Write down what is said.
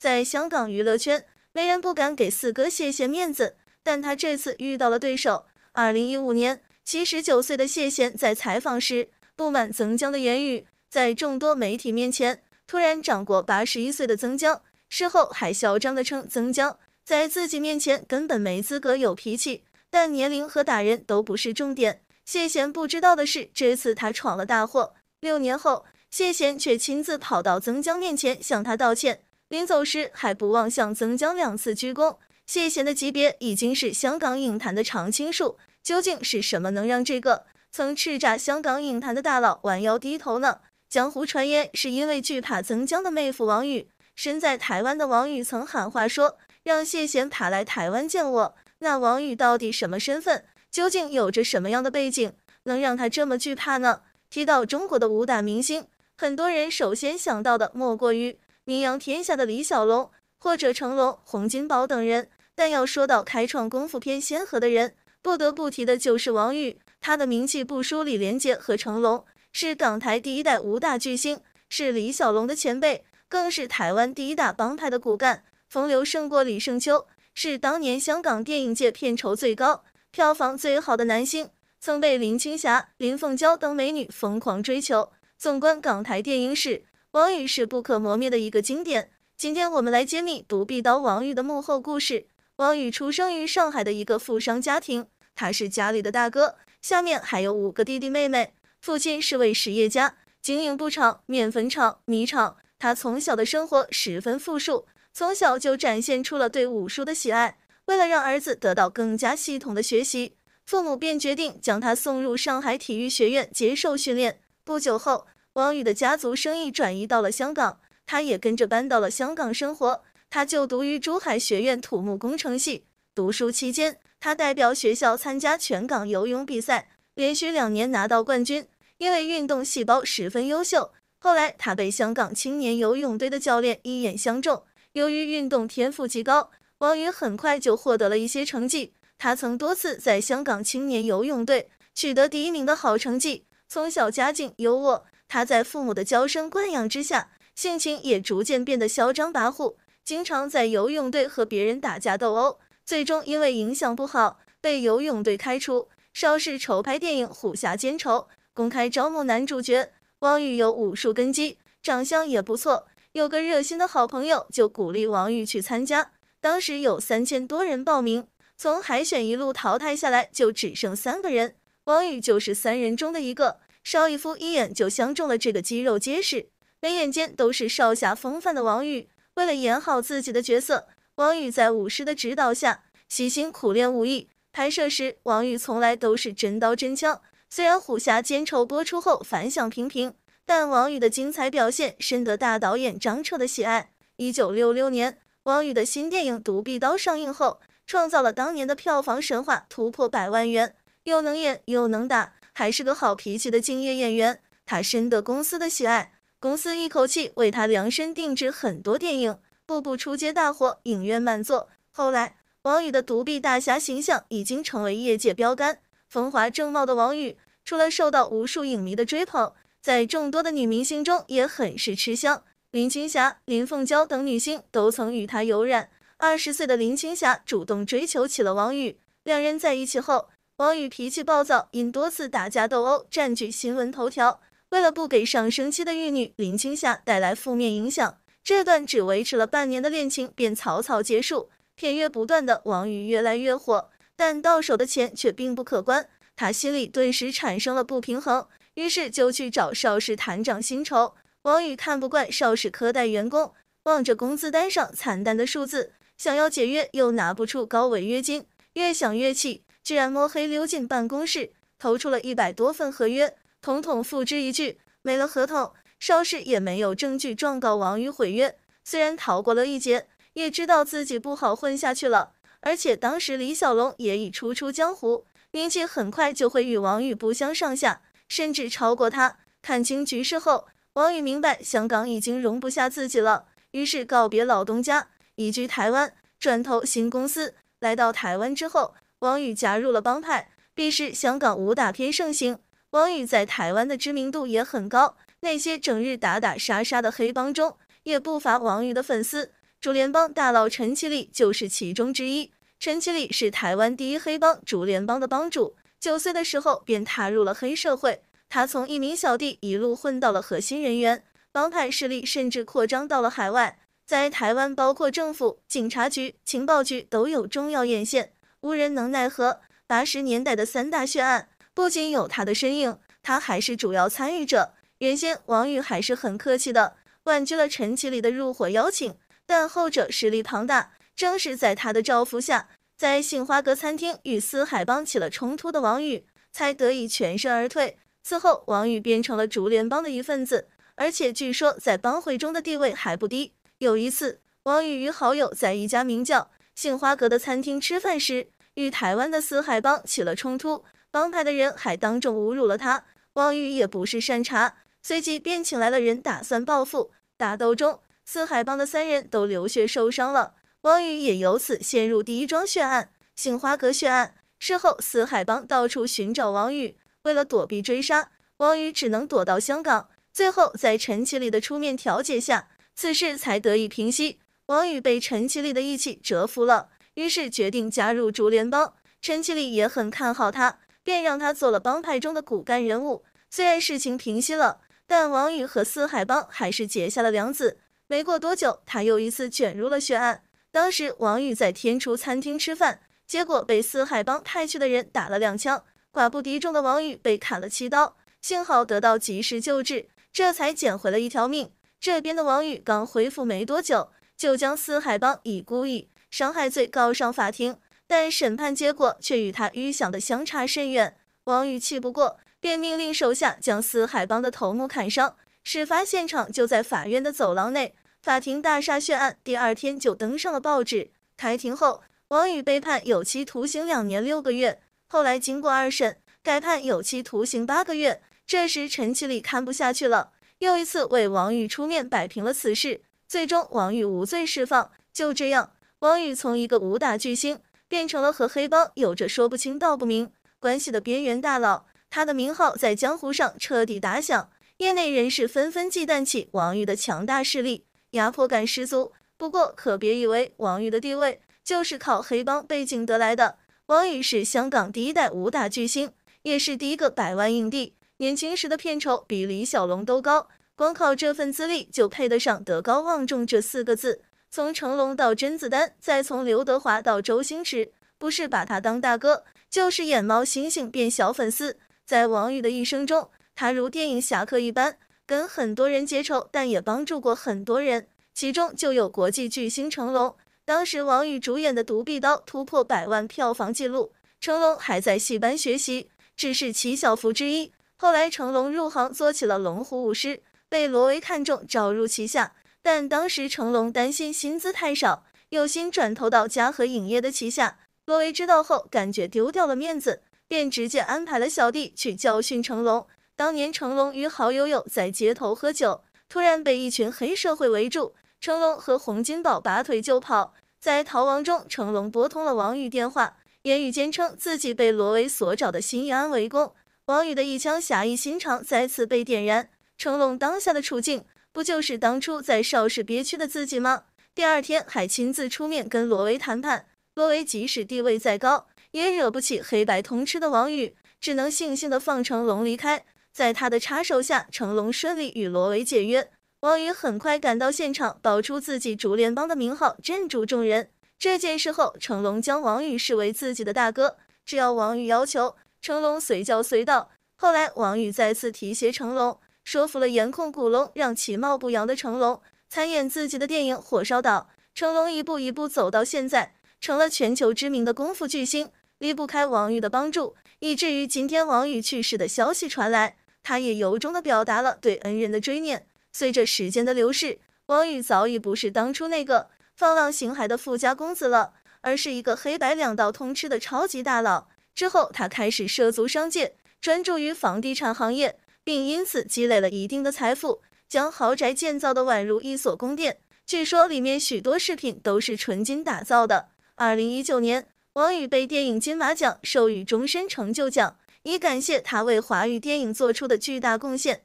在香港娱乐圈，没人不敢给四哥谢贤面子，但他这次遇到了对手。二零一五年，七十九岁的谢贤在采访时不满曾江的言语，在众多媒体面前突然长过八十一岁的曾江，事后还嚣张的称曾江在自己面前根本没资格有脾气。但年龄和打人都不是重点，谢贤不知道的是，这次他闯了大祸。六年后，谢贤却亲自跑到曾江面前向他道歉。临走时还不忘向曾江两次鞠躬。谢贤的级别已经是香港影坛的常青树，究竟是什么能让这个曾叱咤香港影坛的大佬弯腰低头呢？江湖传言是因为惧怕曾江的妹夫王宇，身在台湾的王宇曾喊话说：“让谢贤爬来台湾见我。”那王宇到底什么身份？究竟有着什么样的背景，能让他这么惧怕呢？提到中国的武打明星，很多人首先想到的莫过于。名扬天下的李小龙或者成龙、洪金宝等人，但要说到开创功夫片先河的人，不得不提的就是王羽。他的名气不输李连杰和成龙，是港台第一代武大巨星，是李小龙的前辈，更是台湾第一大帮派的骨干，风流胜过李圣秋，是当年香港电影界片酬最高、票房最好的男星，曾被林青霞、林凤娇等美女疯狂追求。纵观港台电影史。王羽是不可磨灭的一个经典。今天我们来揭秘独臂刀王羽的幕后故事。王羽出生于上海的一个富商家庭，他是家里的大哥，下面还有五个弟弟妹妹。父亲是位实业家，经营布厂、面粉厂、米厂。他从小的生活十分富庶，从小就展现出了对武术的喜爱。为了让儿子得到更加系统的学习，父母便决定将他送入上海体育学院接受训练。不久后，王宇的家族生意转移到了香港，他也跟着搬到了香港生活。他就读于珠海学院土木工程系，读书期间，他代表学校参加全港游泳比赛，连续两年拿到冠军。因为运动细胞十分优秀，后来他被香港青年游泳队的教练一眼相中。由于运动天赋极高，王宇很快就获得了一些成绩。他曾多次在香港青年游泳队取得第一名的好成绩。从小家境优渥。他在父母的娇生惯养之下，性情也逐渐变得嚣张跋扈，经常在游泳队和别人打架斗殴，最终因为影响不好被游泳队开除。邵氏筹拍电影《虎侠兼筹》，公开招募男主角，王宇有武术根基，长相也不错，有个热心的好朋友就鼓励王宇去参加。当时有三千多人报名，从海选一路淘汰下来，就只剩三个人，王宇就是三人中的一个。邵逸夫一眼就相中了这个肌肉结实、眉眼间都是少侠风范的王羽。为了演好自己的角色，王羽在武师的指导下，悉心苦练武艺。拍摄时，王羽从来都是真刀真枪。虽然《虎侠歼仇》播出后反响平平，但王羽的精彩表现深得大导演张彻的喜爱。一九六六年，王羽的新电影《独臂刀》上映后，创造了当年的票房神话，突破百万元。又能演又能打。还是个好脾气的敬业演员，他深得公司的喜爱，公司一口气为他量身定制很多电影，步步出街大火，影院满座。后来，王宇的独臂大侠形象已经成为业界标杆。风华正茂的王宇，除了受到无数影迷的追捧，在众多的女明星中也很是吃香。林青霞、林凤娇等女星都曾与他有染。二十岁的林青霞主动追求起了王宇，两人在一起后。王宇脾气暴躁，因多次打架斗殴占据新闻头条。为了不给上升期的玉女林青霞带来负面影响，这段只维持了半年的恋情便草草结束。片约不断的王宇越来越火，但到手的钱却并不可观，他心里顿时产生了不平衡，于是就去找邵氏谈涨薪酬。王宇看不惯邵氏苛待员工，望着工资单上惨淡的数字，想要解约又拿不出高违约金，越想越气。居然摸黑溜进办公室，投出了一百多份合约，统统付之一炬，没了合同，邵氏也没有证据状告王宇毁约，虽然逃过了一劫，也知道自己不好混下去了。而且当时李小龙也已初出江湖，年纪很快就会与王宇不相上下，甚至超过他。看清局势后，王宇明白香港已经容不下自己了，于是告别老东家，移居台湾，转投新公司。来到台湾之后。王宇加入了帮派，必是香港武打片盛行，王宇在台湾的知名度也很高。那些整日打打杀杀的黑帮中，也不乏王宇的粉丝。竹联帮大佬陈其礼就是其中之一。陈其礼是台湾第一黑帮竹联帮的帮主，九岁的时候便踏入了黑社会，他从一名小弟一路混到了核心人员，帮派势力甚至扩张到了海外，在台湾包括政府、警察局、情报局都有重要眼线。无人能奈何。八十年代的三大血案不仅有他的身影，他还是主要参与者。原先王宇还是很客气的婉拒了陈其礼的入伙邀请，但后者实力庞大，正是在他的照拂下，在杏花阁餐厅与四海帮起了冲突的王宇才得以全身而退。此后，王宇变成了竹联帮的一份子，而且据说在帮会中的地位还不低。有一次，王宇与好友在一家名叫……杏花阁的餐厅吃饭时，与台湾的四海帮起了冲突，帮派的人还当众侮辱了他。汪宇也不是善茬，随即便请来了人，打算报复。打斗中，四海帮的三人都流血受伤了，汪宇也由此陷入第一桩血案——杏花阁血案。事后，四海帮到处寻找王宇，为了躲避追杀，王宇只能躲到香港。最后，在陈启礼的出面调解下，此事才得以平息。王宇被陈其利的义气折服了，于是决定加入竹联帮。陈其利也很看好他，便让他做了帮派中的骨干人物。虽然事情平息了，但王宇和四海帮还是结下了梁子。没过多久，他又一次卷入了血案。当时王宇在天厨餐厅吃饭，结果被四海帮派去的人打了两枪。寡不敌众的王宇被砍了七刀，幸好得到及时救治，这才捡回了一条命。这边的王宇刚恢复没多久。就将四海帮以故意伤害罪告上法庭，但审判结果却与他预想的相差甚远。王宇气不过，便命令手下将四海帮的头目砍伤。事发现场就在法院的走廊内，法庭大厦血案第二天就登上了报纸。开庭后，王宇被判有期徒刑两年六个月，后来经过二审改判有期徒刑八个月。这时陈启礼看不下去了，又一次为王宇出面摆平了此事。最终，王宇无罪释放。就这样，王宇从一个武打巨星变成了和黑帮有着说不清道不明关系的边缘大佬。他的名号在江湖上彻底打响，业内人士纷纷忌惮起王宇的强大势力，压迫感十足。不过，可别以为王宇的地位就是靠黑帮背景得来的。王宇是香港第一代武打巨星，也是第一个百万影帝。年轻时的片酬比李小龙都高。光靠这份资历就配得上“德高望重”这四个字。从成龙到甄子丹，再从刘德华到周星驰，不是把他当大哥，就是眼冒星星变小粉丝。在王宇的一生中，他如电影侠客一般，跟很多人结仇，但也帮助过很多人，其中就有国际巨星成龙。当时王宇主演的《独臂刀》突破百万票房纪录，成龙还在戏班学习，只是其小福之一。后来成龙入行，做起了龙虎舞师。被罗威看中，招入旗下，但当时成龙担心薪资太少，有心转投到嘉禾影业的旗下。罗威知道后，感觉丢掉了面子，便直接安排了小弟去教训成龙。当年成龙与好友友在街头喝酒，突然被一群黑社会围住，成龙和洪金宝拔腿就跑。在逃亡中，成龙拨通了王宇电话，言语间称自己被罗威所找的新义安围攻。王宇的一腔侠义心肠再次被点燃。成龙当下的处境，不就是当初在邵氏憋屈的自己吗？第二天还亲自出面跟罗维谈判。罗维即使地位再高，也惹不起黑白通吃的王宇，只能悻悻的放成龙离开。在他的插手下，成龙顺利与罗维解约。王宇很快赶到现场，报出自己竹联帮的名号，镇住众人。这件事后，成龙将王宇视为自己的大哥，只要王宇要求，成龙随叫随到。后来，王宇再次提携成龙。说服了颜控古龙，让其貌不扬的成龙参演自己的电影《火烧岛》。成龙一步一步走到现在，成了全球知名的功夫巨星，离不开王羽的帮助。以至于今天王羽去世的消息传来，他也由衷的表达了对恩人的追念。随着时间的流逝，王羽早已不是当初那个放浪形骸的富家公子了，而是一个黑白两道通吃的超级大佬。之后，他开始涉足商界，专注于房地产行业。并因此积累了一定的财富，将豪宅建造的宛如一所宫殿。据说里面许多饰品都是纯金打造的。二零一九年，王羽被电影金马奖授予终身成就奖，以感谢他为华语电影做出的巨大贡献。